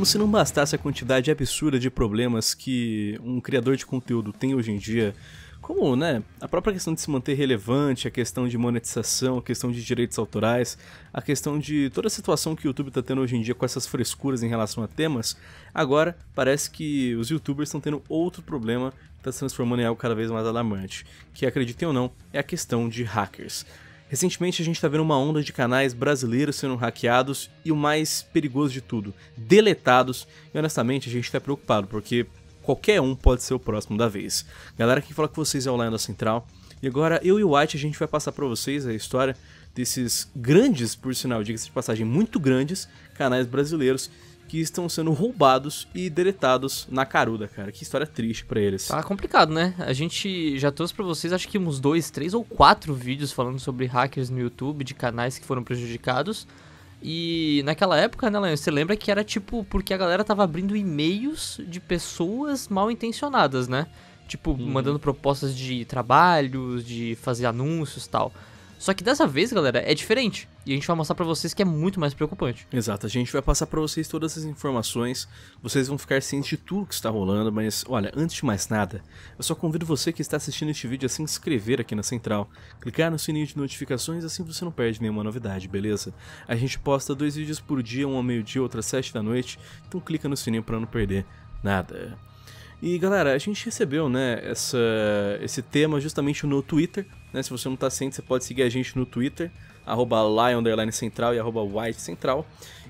Como se não bastasse a quantidade absurda de problemas que um criador de conteúdo tem hoje em dia, como né, a própria questão de se manter relevante, a questão de monetização, a questão de direitos autorais, a questão de toda a situação que o YouTube está tendo hoje em dia com essas frescuras em relação a temas, agora parece que os youtubers estão tendo outro problema que está se transformando em algo cada vez mais alarmante, que acreditem ou não, é a questão de hackers. Recentemente a gente está vendo uma onda de canais brasileiros sendo hackeados e o mais perigoso de tudo, deletados. E honestamente a gente está preocupado porque qualquer um pode ser o próximo da vez. Galera, quem fala com vocês é o Lion Central. E agora eu e o White a gente vai passar para vocês a história desses grandes, por sinal, diga-se de passagem, muito grandes canais brasileiros que estão sendo roubados e deletados na caruda, cara. Que história triste para eles. Tá complicado, né? A gente já trouxe para vocês, acho que uns dois, três ou quatro vídeos falando sobre hackers no YouTube, de canais que foram prejudicados. E naquela época, né, Leon, você lembra que era tipo porque a galera tava abrindo e-mails de pessoas mal intencionadas, né? Tipo, hum. mandando propostas de trabalhos, de fazer anúncios tal. Só que dessa vez, galera, é diferente. E a gente vai mostrar para vocês que é muito mais preocupante. Exato, a gente vai passar para vocês todas as informações. Vocês vão ficar cientes de tudo que está rolando, mas olha, antes de mais nada, eu só convido você que está assistindo este vídeo a se inscrever aqui na Central, clicar no sininho de notificações, assim você não perde nenhuma novidade, beleza? A gente posta dois vídeos por dia, um ao meio-dia, outro às sete da noite, então clica no sininho para não perder nada. E galera, a gente recebeu, né, essa, esse tema justamente no Twitter, né? Se você não tá ciente, você pode seguir a gente no Twitter, arroba central e arroba central.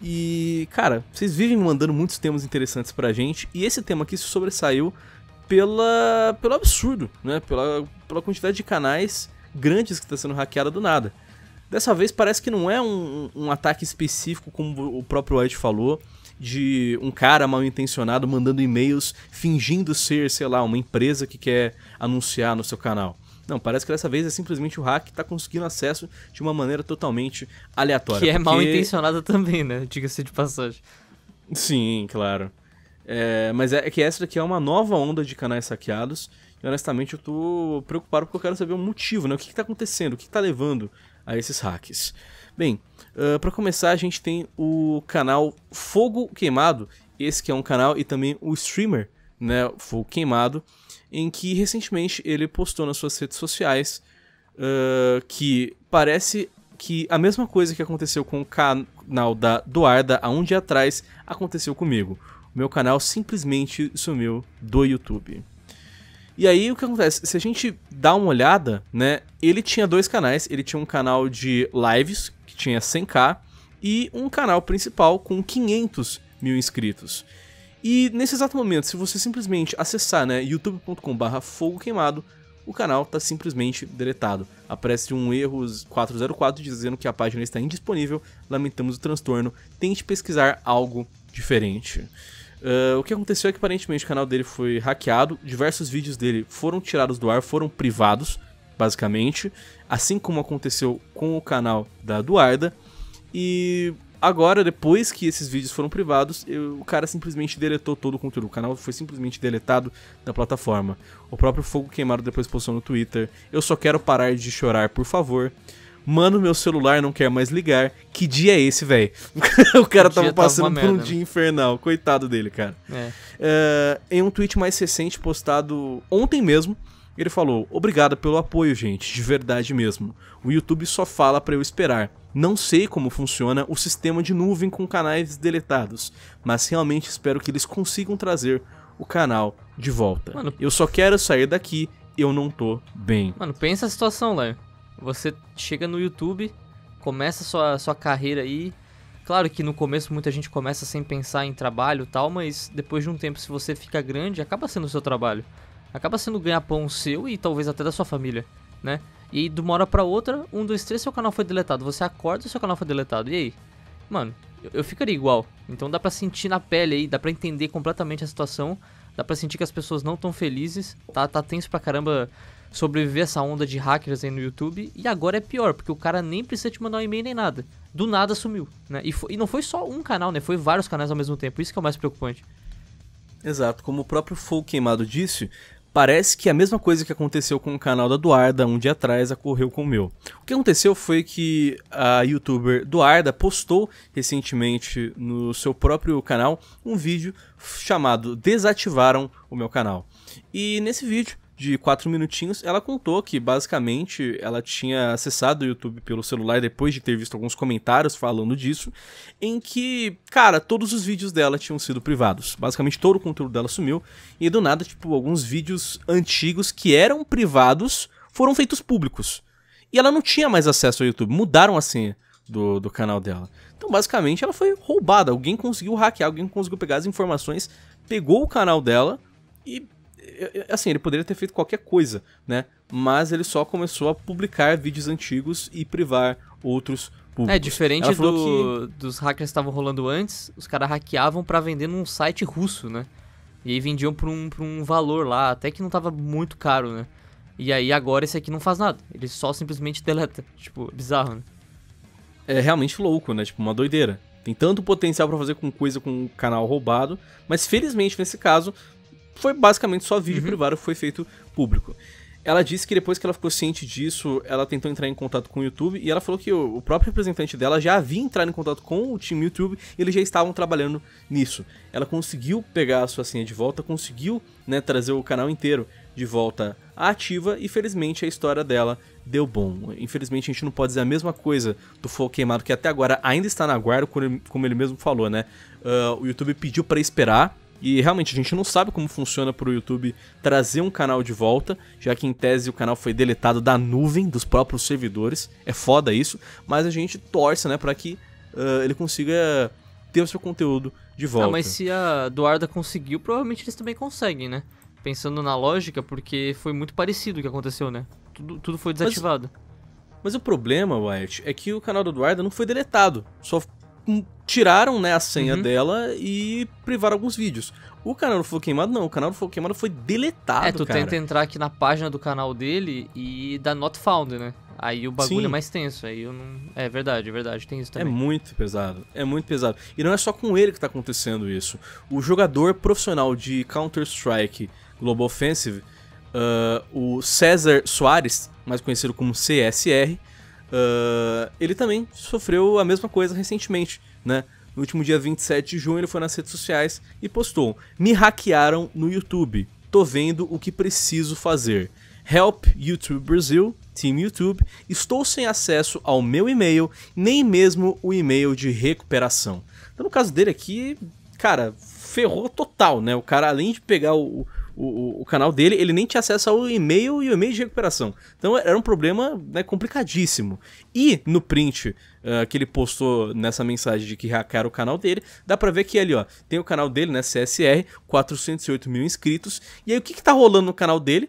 E, cara, vocês vivem mandando muitos temas interessantes pra gente, e esse tema aqui se sobressaiu pela, pelo absurdo, né? Pela, pela quantidade de canais grandes que está sendo hackeada do nada. Dessa vez parece que não é um, um ataque específico, como o próprio White falou de um cara mal intencionado mandando e-mails fingindo ser, sei lá, uma empresa que quer anunciar no seu canal. Não, parece que dessa vez é simplesmente o hack que tá conseguindo acesso de uma maneira totalmente aleatória. Que é porque... é mal intencionada também, né? Diga-se de passagem. Sim, claro. É, mas é que essa daqui é uma nova onda de canais saqueados. E honestamente eu tô preocupado porque eu quero saber o motivo, né? O que, que tá acontecendo? O que, que tá levando a esses hacks. Bem, uh, ah, para começar a gente tem o canal Fogo Queimado, esse que é um canal e também o streamer, né, Fogo Queimado, em que recentemente ele postou nas suas redes sociais uh, que parece que a mesma coisa que aconteceu com o canal da Duarda há um dia atrás aconteceu comigo. O meu canal simplesmente sumiu do YouTube. E aí o que acontece? Se a gente dá uma olhada, né? Ele tinha dois canais. Ele tinha um canal de lives, que tinha 100k, e um canal principal com 500 mil inscritos. E nesse exato momento, se você simplesmente acessar, né, youtube.com/barra fogo queimado, o canal está simplesmente deletado. Aparece um erro 404 dizendo que a página está indisponível, lamentamos o transtorno, tente pesquisar algo diferente. Uh, o que aconteceu é que aparentemente o canal dele foi hackeado, diversos vídeos dele foram tirados do ar, foram privados, basicamente, assim como aconteceu com o canal da Duarda. E agora, depois que esses vídeos foram privados, eu, o cara simplesmente deletou todo o conteúdo. O canal foi simplesmente deletado da plataforma. O próprio Fogo Queimado depois postou no Twitter: Eu só quero parar de chorar, por favor. Mano, meu celular não quer mais ligar. Que dia é esse, velho? o cara tava, tava passando por um né? dia infernal. Coitado dele, cara. É. Uh, em um tweet mais recente postado ontem mesmo, ele falou: Obrigado pelo apoio, gente, de verdade mesmo. O YouTube só fala para eu esperar. Não sei como funciona o sistema de nuvem com canais deletados, mas realmente espero que eles consigam trazer o canal de volta. Mano, eu só quero sair daqui, eu não tô bem. Mano, pensa a situação, Léo. Você chega no YouTube, começa sua, sua carreira aí. Claro que no começo muita gente começa sem pensar em trabalho e tal, mas depois de um tempo, se você fica grande, acaba sendo o seu trabalho. Acaba sendo ganhar pão seu e talvez até da sua família, né? E de uma hora pra outra, um, dois, três, seu canal foi deletado. Você acorda e seu canal foi deletado. E aí? Mano, eu, eu ficaria igual. Então dá pra sentir na pele aí, dá pra entender completamente a situação. Dá pra sentir que as pessoas não estão felizes. Tá, tá tenso pra caramba sobreviver essa onda de hackers aí no YouTube. E agora é pior, porque o cara nem precisa te mandar um e-mail nem nada. Do nada sumiu, né? E, foi, e não foi só um canal, né? Foi vários canais ao mesmo tempo. Isso que é o mais preocupante. Exato. Como o próprio Fogo Queimado disse, Parece que é a mesma coisa que aconteceu com o canal da Duarda um dia atrás ocorreu com o meu. O que aconteceu foi que a youtuber Duarda postou recentemente no seu próprio canal um vídeo chamado Desativaram o meu canal. E nesse vídeo de quatro minutinhos, ela contou que basicamente ela tinha acessado o YouTube pelo celular depois de ter visto alguns comentários falando disso, em que, cara, todos os vídeos dela tinham sido privados. Basicamente todo o conteúdo dela sumiu e do nada, tipo, alguns vídeos antigos que eram privados foram feitos públicos. E ela não tinha mais acesso ao YouTube, mudaram a senha do, do canal dela. Então, basicamente, ela foi roubada. Alguém conseguiu hackear, alguém conseguiu pegar as informações, pegou o canal dela e assim, ele poderia ter feito qualquer coisa, né? Mas ele só começou a publicar vídeos antigos e privar outros públicos. É, diferente do, que... dos hackers que estavam rolando antes, os caras hackeavam para vender num site russo, né? E aí vendiam por um, por um valor lá, até que não tava muito caro, né? E aí agora esse aqui não faz nada, ele só simplesmente deleta. Tipo, bizarro, né? É realmente louco, né? Tipo, uma doideira. Tem tanto potencial para fazer com coisa com um canal roubado, mas felizmente nesse caso foi basicamente só vídeo uhum. privado que foi feito público. Ela disse que depois que ela ficou ciente disso, ela tentou entrar em contato com o YouTube e ela falou que o, próprio representante dela já havia entrado em contato com o time YouTube e eles já estavam trabalhando nisso. Ela conseguiu pegar a sua senha de volta, conseguiu né, trazer o canal inteiro de volta à ativa e felizmente a história dela deu bom. Infelizmente a gente não pode dizer a mesma coisa do fogo queimado que até agora ainda está na guarda, como ele mesmo falou, né? Uh, o YouTube pediu para esperar e realmente a gente não sabe como funciona para o YouTube trazer um canal de volta, já que em tese o canal foi deletado da nuvem dos próprios servidores. É foda isso, mas a gente torce, né, para que uh, ele consiga ter o seu conteúdo de ah, volta. mas se a Eduarda conseguiu, provavelmente eles também conseguem, né? Pensando na lógica, porque foi muito parecido o que aconteceu, né? Tudo, tudo foi desativado. Mas... Mas o problema, Wyatt, é que o canal do Eduardo não foi deletado. Só tiraram né, a senha uhum. dela e privaram alguns vídeos. O canal do foi Queimado não, o canal do foi Queimado foi deletado, É, tu cara. tenta entrar aqui na página do canal dele e dá not found, né? Aí o bagulho é Sim. é mais tenso, aí eu não... É verdade, é verdade, tem isso é também. É muito pesado, é muito pesado. E não é só com ele que tá acontecendo isso. O jogador profissional de Counter-Strike Global Offensive, uh, o César Soares, mais conhecido como CSR, ah, ele também sofreu a mesma coisa recentemente, né? No último dia 27 de junho, ele foi nas redes sociais e postou: Me hackearam no YouTube. Tô vendo o que preciso fazer. Help YouTube Brasil, Team YouTube. Estou sem acesso ao meu e-mail, nem mesmo o e-mail de recuperação. Então, no caso dele aqui, cara, ferrou total, né? O cara, além de pegar o, o, o, canal dele, ele nem tinha acesso ao e-mail e o e-mail de recuperação. Então era um problema né, complicadíssimo. E no print uh, que ele postou nessa mensagem de que hackearam o canal dele, dá pra ver que ali, ó, tem o canal dele, né, CSR, 408 mil inscritos. E aí o que, que tá rolando no canal dele?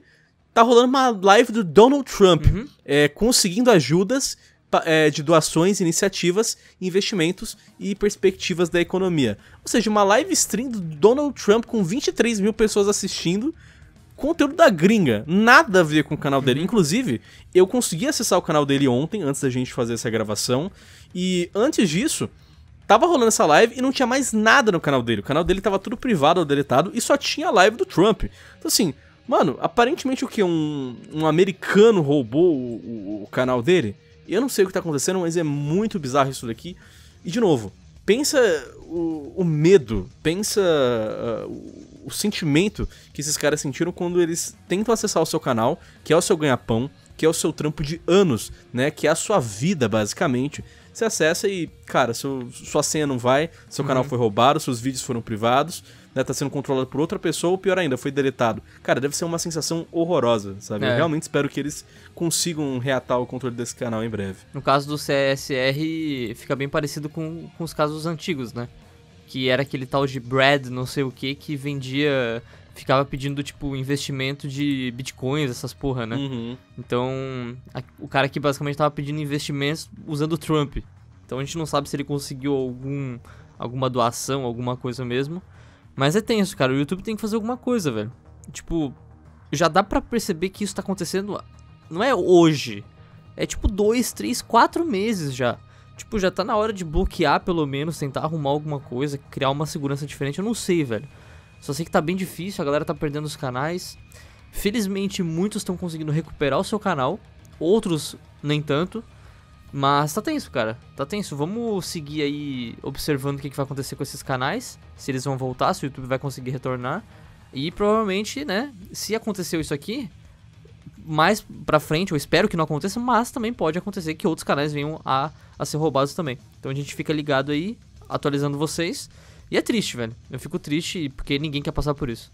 Tá rolando uma live do Donald Trump uhum. é, conseguindo ajudas é, de doações, iniciativas, investimentos e perspectivas da economia. Ou seja, uma live stream do Donald Trump com 23 mil pessoas assistindo, conteúdo da gringa, nada a ver com o canal dele. Uhum. Inclusive, eu consegui acessar o canal dele ontem, antes da gente fazer essa gravação, e antes disso, tava rolando essa live e não tinha mais nada no canal dele. O canal dele tava tudo privado ou deletado e só tinha a live do Trump. Então, assim, mano, aparentemente o que? Um, um americano roubou o, o, o canal dele? Eu não sei o que tá acontecendo, mas é muito bizarro isso daqui. E de novo, pensa o, o medo, pensa uh, o, o, sentimento que esses caras sentiram quando eles tentam acessar o seu canal, que é o seu ganha-pão, que é o seu trampo de anos, né? Que é a sua vida, basicamente. Você acessa e, cara, seu, sua senha não vai, seu uhum. canal foi roubado, seus vídeos foram privados, né? Tá sendo controlado por outra pessoa, ou pior ainda, foi deletado. Cara, deve ser uma sensação horrorosa, sabe? É. Eu realmente espero que eles consigam reatar o controle desse canal em breve. No caso do CSR, fica bem parecido com, com os casos antigos, né? Que era aquele tal de Brad, não sei o que, que vendia ficava pedindo, tipo, investimento de bitcoins, essas porra, né? Uhum. Então, a, o cara que basicamente tava pedindo investimentos usando o Trump. Então a gente não sabe se ele conseguiu algum, alguma doação, alguma coisa mesmo. Mas é tenso, cara. O YouTube tem que fazer alguma coisa, velho. Tipo, já dá para perceber que isso tá acontecendo. Não é hoje. É tipo dois, três, quatro meses já. Tipo, já tá na hora de bloquear, pelo menos, tentar arrumar alguma coisa, criar uma segurança diferente. Eu não sei, velho. Só sei que tá bem difícil, a galera tá perdendo os canais. Felizmente, muitos estão conseguindo recuperar o seu canal, outros nem tanto. Mas tá tenso, cara. Tá tenso. Vamos seguir aí observando o que, que vai acontecer com esses canais. Se eles vão voltar, se o YouTube vai conseguir retornar. E provavelmente, né, se aconteceu isso aqui, mais pra frente, eu espero que não aconteça, mas também pode acontecer que outros canais venham a, a ser roubados também. Então a gente fica ligado aí, atualizando vocês. E é triste, velho. Eu fico triste porque ninguém quer passar por isso.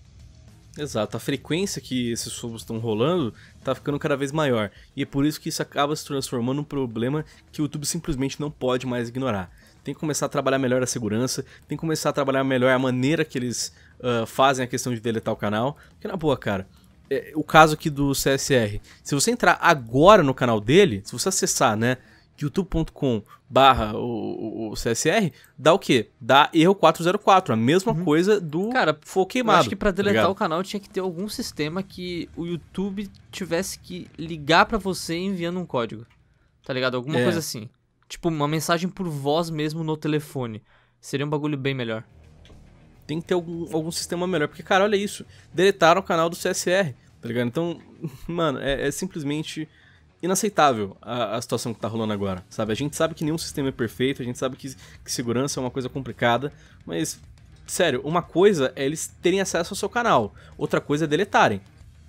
Exato, a frequência que esses fogos estão rolando tá ficando cada vez maior. E é por isso que isso acaba se transformando num problema que o YouTube simplesmente não pode mais ignorar. Tem que começar a trabalhar melhor a segurança, tem que começar a trabalhar melhor a maneira que eles uh, fazem a questão de deletar o canal. Porque na boa, cara, é, o caso aqui do CSR. Se você entrar agora no canal dele, se você acessar, né, youtube.com barra o, o CSR, dá o quê? Dá erro 404, a mesma uhum. coisa do Cara, for queimado. acho que para tá deletar o canal tinha que ter algum sistema que o YouTube tivesse que ligar para você enviando um código. Tá ligado? Alguma é. coisa assim. Tipo, uma mensagem por voz mesmo no telefone. Seria um bagulho bem melhor. Tem que ter algum, algum sistema melhor. Porque, cara, olha isso. Deletaram o canal do CSR, tá ligado? Então, mano, é, é simplesmente inaceitável a, a situação que tá rolando agora, sabe? A gente sabe que nenhum sistema é perfeito, a gente sabe que, que segurança é uma coisa complicada, mas, sério, uma coisa é eles terem acesso ao seu canal, outra coisa é deletarem.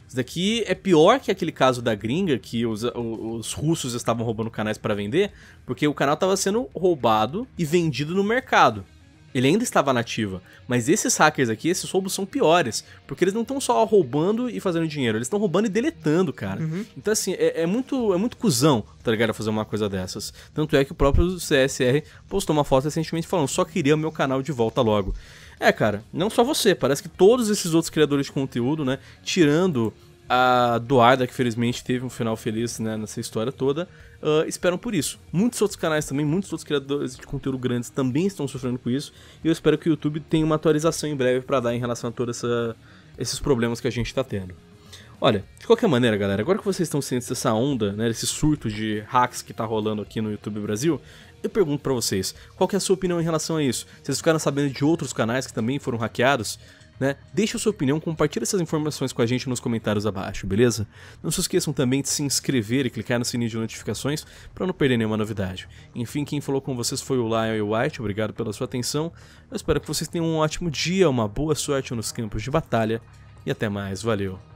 Isso daqui é pior que aquele caso da gringa, que os, os russos estavam roubando canais para vender, porque o canal estava sendo roubado e vendido no mercado ele ainda estava nativa. Mas esses hackers aqui, esses roubos são piores, porque eles não estão só roubando e fazendo dinheiro, eles estão roubando e deletando, cara. Uhum. Então, assim, é, é, muito é muito cuzão, tá ligado, fazer uma coisa dessas. Tanto é que o próprio CSR postou uma foto recentemente falando, só queria o meu canal de volta logo. É, cara, não só você, parece que todos esses outros criadores de conteúdo, né, tirando a Doada, que felizmente teve um final feliz né, nessa história toda, uh, esperam por isso. Muitos outros canais também, muitos outros criadores de conteúdo grandes também estão sofrendo com isso, e eu espero que o YouTube tenha uma atualização em breve para dar em relação a todos esses problemas que a gente está tendo. Olha, de qualquer maneira, galera, agora que vocês estão sentindo essa onda, né, esse surto de hacks que está rolando aqui no YouTube Brasil, eu pergunto para vocês, qual é a sua opinião em relação a isso? Vocês ficaram sabendo de outros canais que também foram hackeados? né? Deixe a sua opinião, compartilhe essas informações com a gente nos comentários abaixo, beleza? Não se esqueçam também de se inscrever e clicar no sininho de notificações para não perder nenhuma novidade. Enfim, quem falou com vocês foi o Lion White, obrigado pela sua atenção. Eu espero que vocês tenham um ótimo dia, uma boa sorte nos campos de batalha e até mais, valeu!